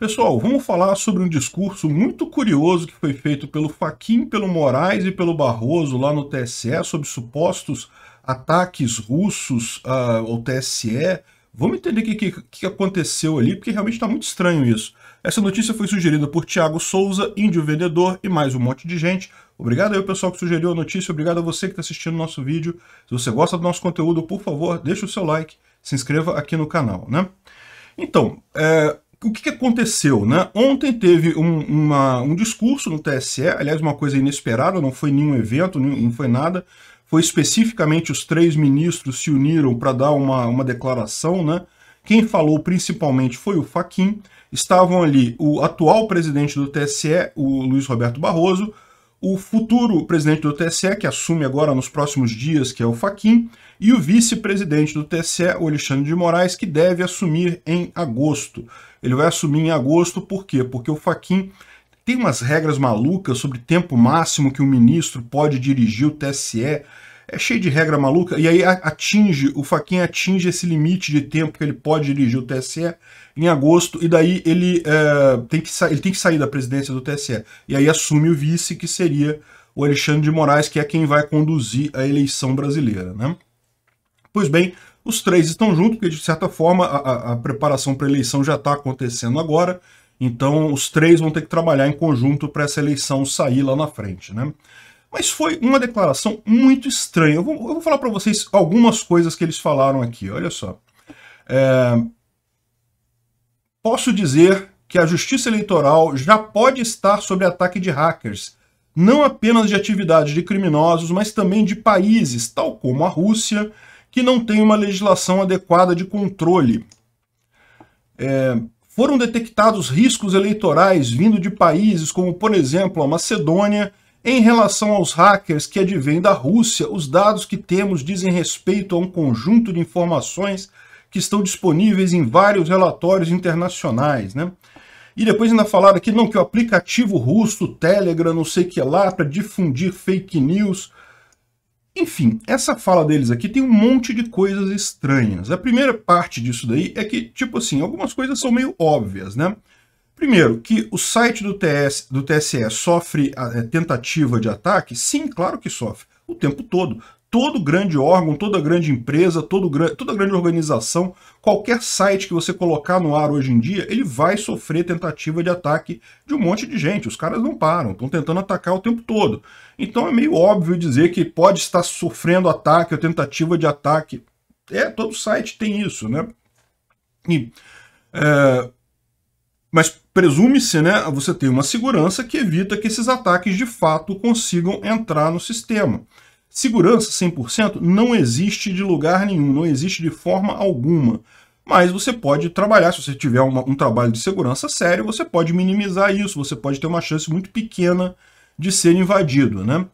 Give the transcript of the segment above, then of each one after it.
Pessoal, vamos falar sobre um discurso muito curioso que foi feito pelo Faquim, pelo Moraes e pelo Barroso lá no TSE sobre supostos ataques russos uh, ao TSE. Vamos entender o que, que, que, aconteceu ali, porque realmente está muito estranho isso. Essa notícia foi sugerida por Tiago Souza, índio vendedor e mais um monte de gente. Obrigado aí, pessoal que sugeriu a notícia. Obrigado a você que está assistindo o nosso vídeo. Se você gosta do nosso conteúdo, por favor, deixe o seu like, se inscreva aqui no canal, né? Então, é, o que, que aconteceu? Né? Ontem teve um, uma, um discurso no TSE, aliás, uma coisa inesperada, não foi nenhum evento, não foi nada, foi especificamente os três ministros se uniram para dar uma, uma declaração, né? Quem falou principalmente foi o Faquin. Estavam ali o atual presidente do TSE, o Luiz Roberto Barroso, o futuro presidente do TSE, que assume agora nos próximos dias, que é o Faquim, e o vice-presidente do TSE, o Alexandre de Moraes, que deve assumir em agosto. Ele vai assumir em agosto por quê? Porque o Faquim tem umas regras malucas sobre tempo máximo que o ministro pode dirigir o TSE é cheio de regra maluca, e aí atinge, o Faquinha atinge esse limite de tempo que ele pode dirigir o TSE em agosto, e daí ele, é, tem, que ele tem que sair da presidência do TSE. E aí assume o vice, que seria o Alexandre de Moraes, que é quem vai conduzir a eleição brasileira. Né? Pois bem, os três estão juntos, porque de certa forma a, a preparação para a eleição já está acontecendo agora, então os três vão ter que trabalhar em conjunto para essa eleição sair lá na frente. Né? Mas foi uma declaração muito estranha. Eu vou, eu vou falar para vocês algumas coisas que eles falaram aqui, olha só. É... Posso dizer que a justiça eleitoral já pode estar sob ataque de hackers, não apenas de atividades de criminosos, mas também de países, tal como a Rússia, que não tem uma legislação adequada de controle. É, foram detectados riscos eleitorais vindo de países como, por exemplo, a Macedônia, em relação aos hackers que advêm da Rússia, os dados que temos dizem respeito a um conjunto de informações que estão disponíveis em vários relatórios internacionais, né? E depois ainda falaram aqui, não, que o aplicativo russo, Telegram, não sei o que lá, para difundir fake news. Enfim, essa fala deles aqui tem um monte de coisas estranhas. A primeira parte disso daí é que, tipo assim, algumas coisas são meio óbvias, né? Primeiro, que o site do, TS, do TSE sofre a, a é, tentativa de ataque? Sim, claro que sofre, o tempo todo. Todo grande órgão, toda grande empresa, todo, toda grande organização, qualquer site que você colocar no ar hoje em dia, ele vai sofrer tentativa de ataque de um monte de gente. Os caras não param, estão tentando atacar o tempo todo. Então é meio óbvio dizer que pode estar sofrendo ataque ou tentativa de ataque. É, todo site tem isso, né? E, é, mas presume-se, né, você tem uma segurança que evita que esses ataques de fato consigam entrar no sistema. Segurança 100% não existe de lugar nenhum, não existe de forma alguma. Mas você pode trabalhar, se você tiver uma, um trabalho de segurança sério, você pode minimizar isso, você pode ter uma chance muito pequena de ser invadido, né?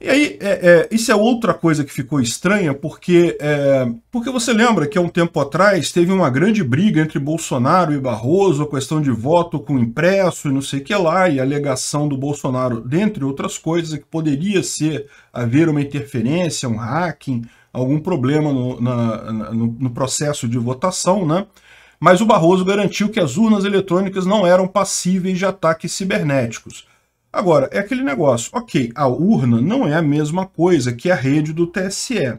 E aí, é, é, isso é outra coisa que ficou estranha, porque, é, porque você lembra que há um tempo atrás teve uma grande briga entre Bolsonaro e Barroso, a questão de voto com impresso e não sei o que lá, e a alegação do Bolsonaro, dentre outras coisas, é que poderia ser haver uma interferência, um hacking, algum problema no, na, no, no processo de votação, né? Mas o Barroso garantiu que as urnas eletrônicas não eram passíveis de ataques cibernéticos. Agora, é aquele negócio, ok, a urna não é a mesma coisa que a rede do TSE,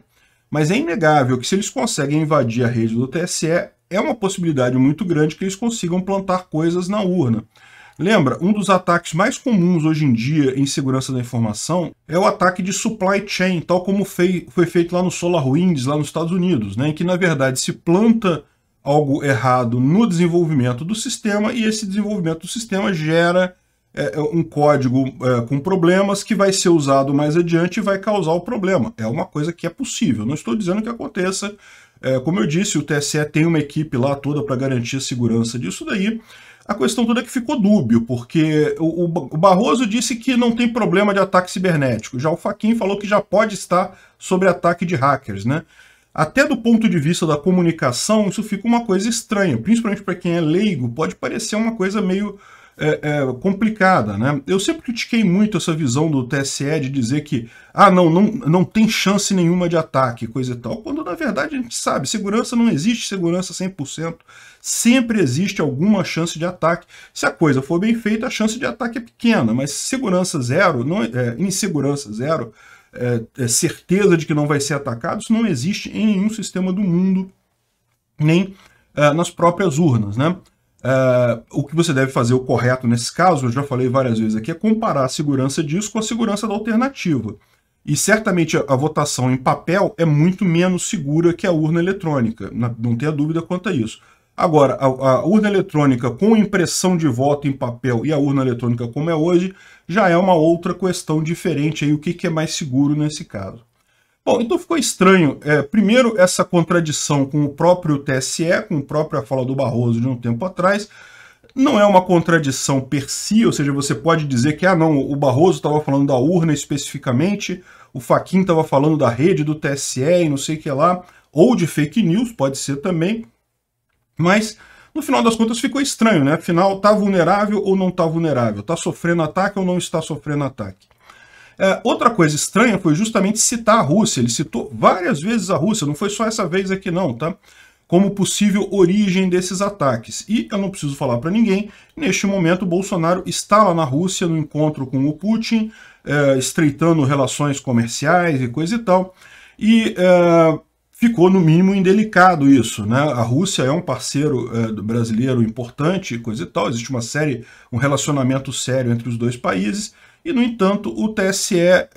mas é inegável que se eles conseguem invadir a rede do TSE, é uma possibilidade muito grande que eles consigam plantar coisas na urna. Lembra, um dos ataques mais comuns hoje em dia em segurança da informação é o ataque de supply chain, tal como foi feito lá no SolarWinds, lá nos Estados Unidos, né, em que, na verdade, se planta algo errado no desenvolvimento do sistema e esse desenvolvimento do sistema gera é, é um código é, com problemas que vai ser usado mais adiante e vai causar o problema. É uma coisa que é possível. Não estou dizendo que aconteça. É, como eu disse, o TSE tem uma equipe lá toda para garantir a segurança disso daí. A questão toda é que ficou dúbio, porque o, o Barroso disse que não tem problema de ataque cibernético. Já o Faquin falou que já pode estar sobre ataque de hackers, né? Até do ponto de vista da comunicação, isso fica uma coisa estranha, principalmente para quem é leigo, pode parecer uma coisa meio é, é, complicada. Né? Eu sempre critiquei muito essa visão do TSE de dizer que ah, não, não, não tem chance nenhuma de ataque, coisa e tal, quando na verdade a gente sabe, segurança não existe segurança 100%, sempre existe alguma chance de ataque. Se a coisa for bem feita, a chance de ataque é pequena, mas segurança zero, não, é, é insegurança zero, é, é, certeza de que não vai ser atacado, isso não existe em nenhum sistema do mundo, nem é, nas próprias urnas. Né? Uh, o que você deve fazer, o correto nesse caso, eu já falei várias vezes aqui, é comparar a segurança disso com a segurança da alternativa. E certamente a, a votação em papel é muito menos segura que a urna eletrônica, na, não tenha dúvida quanto a isso. Agora, a, a, urna eletrônica com impressão de voto em papel e a urna eletrônica como é hoje, já é uma outra questão diferente aí, o que, que é mais seguro nesse caso. Bom, então ficou estranho, é, primeiro, essa contradição com o próprio TSE, com a própria fala do Barroso de um tempo atrás, não é uma contradição per si, ou seja, você pode dizer que, ah, não, o Barroso estava falando da urna especificamente, o Faquin estava falando da rede do TSE e não sei o que lá, ou de fake news, pode ser também, mas no final das contas ficou estranho, né? Afinal, tá vulnerável ou não tá vulnerável? Tá sofrendo ataque ou não está sofrendo ataque? É, outra coisa estranha foi justamente citar a Rússia. Ele citou várias vezes a Rússia, não foi só essa vez aqui não, tá? Como possível origem desses ataques. E eu não preciso falar para ninguém, neste momento Bolsonaro está lá na Rússia no encontro com o Putin, é, estreitando relações comerciais e coisa e tal. E é, ficou, no mínimo, indelicado isso. Né? A Rússia é um parceiro é, brasileiro importante, coisa e tal. Existe uma série, um relacionamento sério entre os dois países. E, no entanto, o TSE é,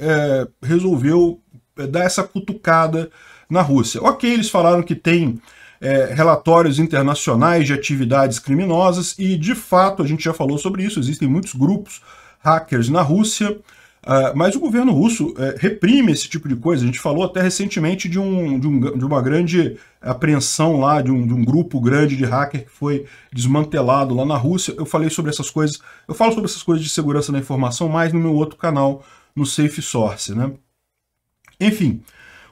resolveu é, dar essa cutucada na Rússia. Ok, eles falaram que tem é, relatórios internacionais de atividades criminosas e, de fato, a gente já falou sobre isso, existem muitos grupos hackers na Rússia. Uh, mas o governo russo uh, reprime esse tipo de coisa. A gente falou até recentemente de, um, de, um, de uma grande apreensão lá, de um, de um, grupo grande de hacker que foi desmantelado lá na Rússia. Eu falei sobre essas coisas. Eu falo sobre essas coisas de segurança da informação mais no meu outro canal, no Safe Source. Né? Enfim,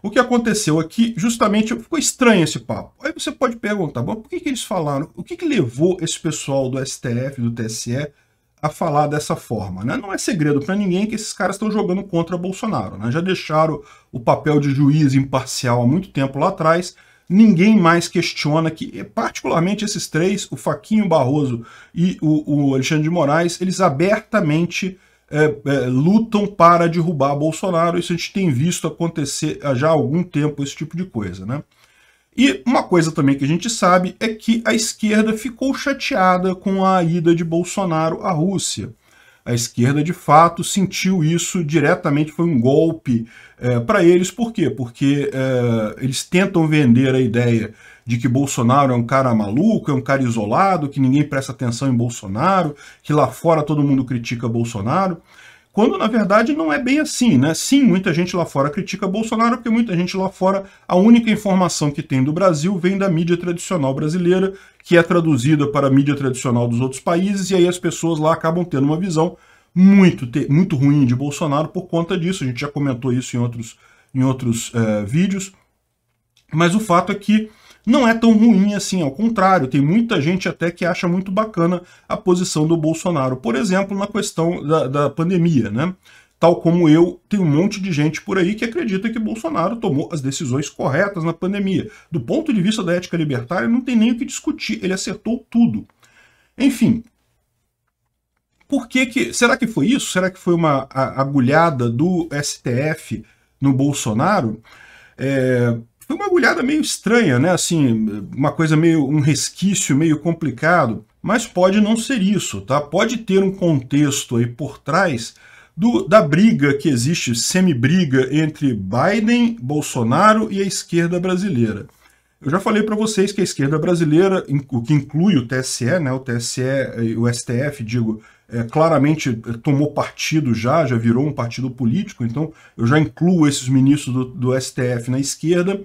o que aconteceu aqui, justamente, ficou estranho esse papo. Aí você pode perguntar, bom, por que, que eles falaram? O que, que levou esse pessoal do STF, do TSE, a falar dessa forma. Né? Não é segredo para ninguém que esses caras estão jogando contra Bolsonaro. Né? Já deixaram o papel de juiz imparcial há muito tempo lá atrás. Ninguém mais questiona que, particularmente esses três, o Faquinho Barroso e o, o Alexandre de Moraes, eles abertamente é, é, lutam para derrubar Bolsonaro. Isso a gente tem visto acontecer já há algum tempo, esse tipo de coisa. Né? E uma coisa também que a gente sabe é que a esquerda ficou chateada com a ida de Bolsonaro à Rússia. A esquerda, de fato, sentiu isso diretamente, foi um golpe é, para eles. Por quê? Porque é, eles tentam vender a ideia de que Bolsonaro é um cara maluco, é um cara isolado, que ninguém presta atenção em Bolsonaro, que lá fora todo mundo critica Bolsonaro quando na verdade não é bem assim, né? Sim, muita gente lá fora critica Bolsonaro, porque muita gente lá fora, a única informação que tem do Brasil vem da mídia tradicional brasileira, que é traduzida para a mídia tradicional dos outros países, e aí as pessoas lá acabam tendo uma visão muito, muito ruim de Bolsonaro por conta disso. A gente já comentou isso em outros, em outros é, vídeos. Mas o fato é que não é tão ruim assim, ao contrário, tem muita gente até que acha muito bacana a posição do Bolsonaro, por exemplo, na questão da, da pandemia, né? Tal como eu, tem um monte de gente por aí que acredita que Bolsonaro tomou as decisões corretas na pandemia. Do ponto de vista da ética libertária, não tem nem o que discutir, ele acertou tudo. Enfim, por que, que será que foi isso? Será que foi uma agulhada do STF no Bolsonaro? É, foi é uma agulhada meio estranha, né? Assim, uma coisa meio um resquício meio complicado, mas pode não ser isso, tá? Pode ter um contexto aí por trás do, da briga que existe, semi-briga entre Biden, Bolsonaro e a esquerda brasileira. Eu já falei para vocês que a esquerda brasileira, o que inclui o TSE, né, o TSE e o STF, digo, é, claramente é, tomou partido já, já virou um partido político, então eu já incluo esses ministros do, do STF na esquerda.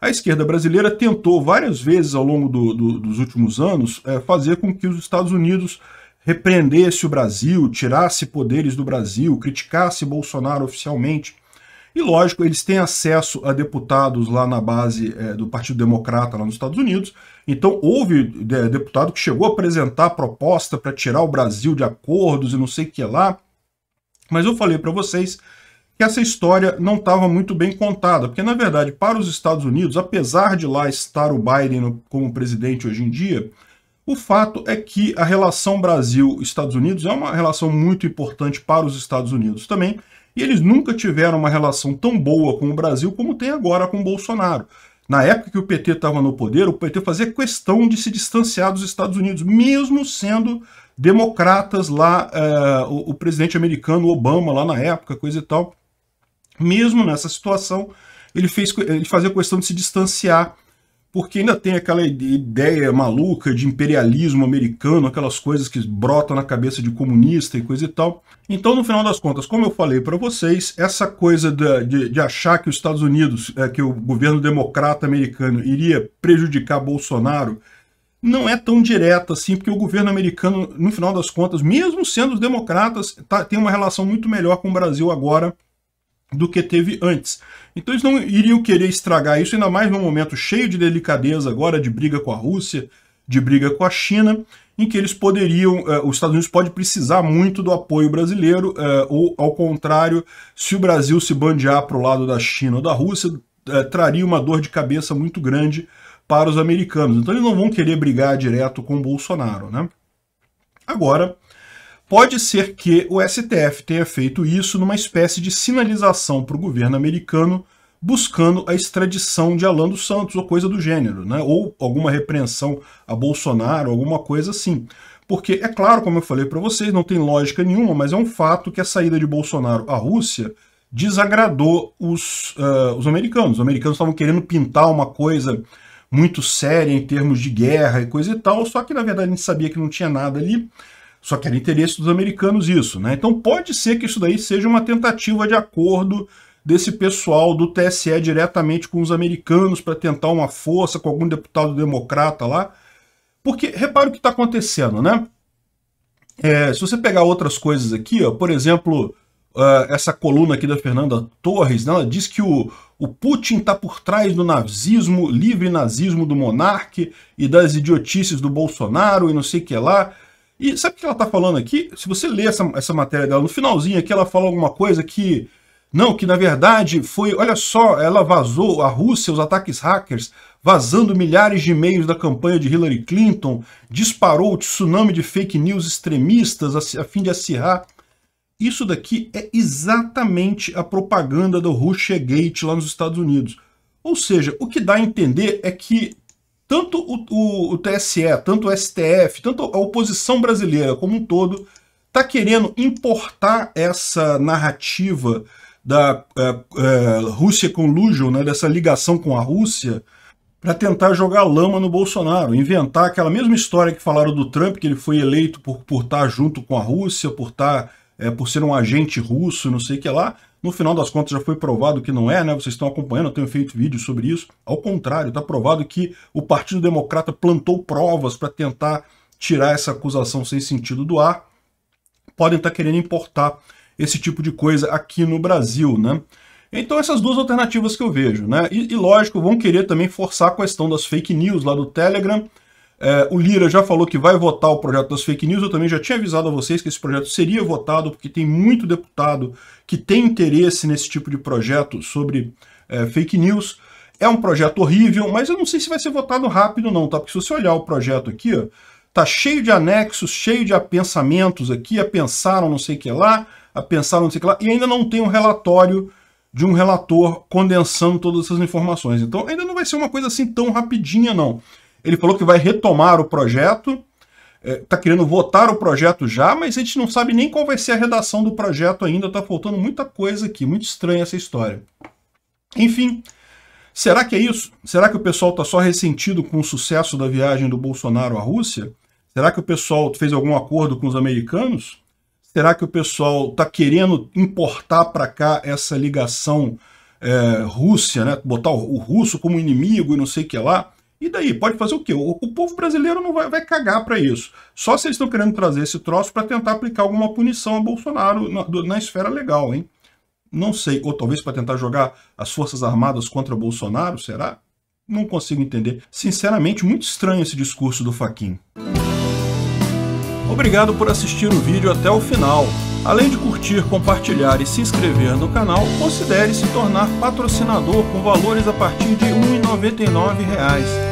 A esquerda brasileira tentou várias vezes ao longo do, do, dos últimos anos é, fazer com que os Estados Unidos repreendesse o Brasil, tirasse poderes do Brasil, criticasse Bolsonaro oficialmente. E lógico, eles têm acesso a deputados lá na base é, do Partido Democrata, lá nos Estados Unidos. Então, houve é, deputado que chegou a apresentar proposta para tirar o Brasil de acordos e não sei o que lá. Mas eu falei para vocês que essa história não estava muito bem contada, porque, na verdade, para os Estados Unidos, apesar de lá estar o Biden no, como presidente hoje em dia, o fato é que a relação Brasil-Estados Unidos é uma relação muito importante para os Estados Unidos também, e eles nunca tiveram uma relação tão boa com o Brasil como tem agora com o Bolsonaro. Na época que o PT estava no poder, o PT fazia questão de se distanciar dos Estados Unidos, mesmo sendo democratas lá, eh, o, o presidente americano Obama lá na época, coisa e tal. Mesmo nessa situação, ele, fez, ele fazia questão de se distanciar porque ainda tem aquela ideia maluca de imperialismo americano, aquelas coisas que brotam na cabeça de comunista e coisa e tal. Então, no final das contas, como eu falei para vocês, essa coisa de, de, de, achar que os Estados Unidos, é, que o governo democrata americano iria prejudicar Bolsonaro, não é tão direta assim, porque o governo americano, no final das contas, mesmo sendo os democratas, tá, tem uma relação muito melhor com o Brasil agora do que teve antes. Então eles não iriam querer estragar isso, ainda mais num momento cheio de delicadeza agora, de briga com a Rússia, de briga com a China, em que eles poderiam, eh, os Estados Unidos pode precisar muito do apoio brasileiro, eh, ou ao contrário, se o Brasil se bandear para o lado da China ou da Rússia, eh, traria uma dor de cabeça muito grande para os americanos. Então eles não vão querer brigar direto com o Bolsonaro. Né? Agora, Pode ser que o STF tenha feito isso numa espécie de sinalização para o governo americano buscando a extradição de Alan dos Santos ou coisa do gênero, né? ou alguma repreensão a Bolsonaro, alguma coisa assim. Porque, é claro, como eu falei para vocês, não tem lógica nenhuma, mas é um fato que a saída de Bolsonaro à Rússia desagradou os, uh, os americanos. Os americanos estavam querendo pintar uma coisa muito séria em termos de guerra e coisa e tal, só que na verdade a gente sabia que não tinha nada ali. Só que era interesse dos americanos isso, né? Então pode ser que isso daí seja uma tentativa de acordo desse pessoal do TSE diretamente com os americanos para tentar uma força com algum deputado democrata lá. Porque repare o que está acontecendo, né? É, se você pegar outras coisas aqui, ó, por exemplo, uh, essa coluna aqui da Fernanda Torres, né, ela diz que o, o Putin está por trás do nazismo, livre nazismo do monarque e das idiotices do Bolsonaro e não sei o que lá. E sabe o que ela está falando aqui? Se você ler essa, essa matéria dela, no finalzinho aqui ela fala alguma coisa que... Não, que na verdade foi... Olha só, ela vazou a Rússia, os ataques hackers, vazando milhares de e-mails da campanha de Hillary Clinton, disparou o tsunami de fake news extremistas a, a fim de acirrar isso daqui é exatamente a propaganda do Russiagate lá nos Estados Unidos. Ou seja, o que dá a entender é que tanto o, o, o TSE, tanto o STF, tanto a oposição brasileira como um todo está querendo importar essa narrativa da uh, uh, Rússia Collusion, né, dessa ligação com a Rússia, para tentar jogar lama no Bolsonaro, inventar aquela mesma história que falaram do Trump, que ele foi eleito por, por estar tá junto com a Rússia, por, tá, é, por ser um agente russo, não sei o que lá. No final das contas, já foi provado que não é, né? Vocês estão acompanhando, eu tenho feito vídeos sobre isso. Ao contrário, está provado que o Partido Democrata plantou provas para tentar tirar essa acusação sem sentido do ar. Podem estar tá querendo importar esse tipo de coisa aqui no Brasil, né? Então essas duas alternativas que eu vejo, né? E, e, lógico, vão querer também forçar a questão das fake news lá do Telegram é, o Lira já falou que vai votar o projeto das fake news. Eu também já tinha avisado a vocês que esse projeto seria votado, porque tem muito deputado que tem interesse nesse tipo de projeto sobre é, fake news. É um projeto horrível, mas eu não sei se vai ser votado rápido, não, tá? Porque se você olhar o projeto aqui, ó, tá cheio de anexos, cheio de apensamentos aqui, apensaram não sei o que lá, apensaram não sei o que lá, e ainda não tem um relatório de um relator condensando todas essas informações. Então ainda não vai ser uma coisa assim tão rapidinha, não. Ele falou que vai retomar o projeto, está é, tá querendo votar o projeto já, mas a gente não sabe nem qual vai ser a redação do projeto ainda, está faltando muita coisa aqui, muito estranha essa história. Enfim, será que é isso? Será que o pessoal está só ressentido com o sucesso da viagem do Bolsonaro à Rússia? Será que o pessoal fez algum acordo com os americanos? Será que o pessoal está querendo importar para cá essa ligação é, Rússia, né? botar o, o russo como inimigo e não sei o que lá? E daí? Pode fazer o quê? O, o povo brasileiro não vai, vai cagar para isso. Só se eles estão querendo trazer esse troço para tentar aplicar alguma punição a Bolsonaro na, na esfera legal, hein? Não sei. Ou talvez para tentar jogar as Forças Armadas contra Bolsonaro, será? Não consigo entender. Sinceramente, muito estranho esse discurso do Faquin. Obrigado por assistir o vídeo até o final. Além de curtir, compartilhar e se inscrever no canal, considere se tornar patrocinador com valores a partir de R$ 1,99